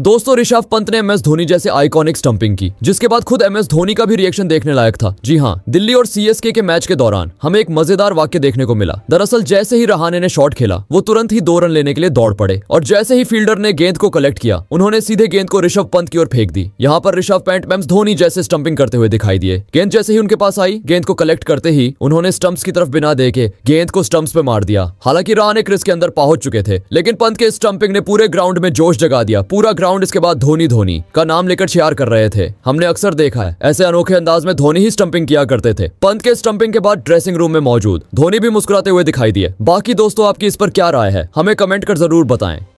दोस्तों ऋषभ पंत ने M S Dhoni जैसे आइकॉनिक स्टंपिंग की जिसके बाद खुद एम एस धोनी का भी रिएक्शन देखने लायक था जी हाँ दिल्ली और सीएसके के मैच के दौरान हमें एक मजेदार वाक्य देखने को मिला दरअसल जैसे ही रहाने ने शॉट खेला वो तुरंत ही दो रन लेने के लिए दौड़ पड़े और जैसे ही फील्डर ने गेंद को कलेक्ट किया उन्होंने सीधे गेंद को ऋषभ पंत की ओर फेंक दी यहाँ पर ऋषभ पंत एम धोनी जैसे स्टंपिंग करते हुए दिखाई दिए गेंद जैसे ही उनके पास आई गेंद को कलेक्ट करते ही उन्होंने स्टम्प्स की तरफ बिना देखे गेंद को स्टम्प्स पे मार दिया हालांकि रहाने क्रिस के अंदर पहुंच चुके थे लेकिन पंत के स्टंपिंग ने पूरे ग्राउंड में जोश जगा दिया पूरा राउंड इसके बाद धोनी धोनी का नाम लेकर शेयर कर रहे थे हमने अक्सर देखा है ऐसे अनोखे अंदाज में धोनी ही स्टंपिंग किया करते थे पंत के स्टंपिंग के बाद ड्रेसिंग रूम में मौजूद धोनी भी मुस्कुराते हुए दिखाई दिए बाकी दोस्तों आपकी इस पर क्या राय है हमें कमेंट कर जरूर बताएं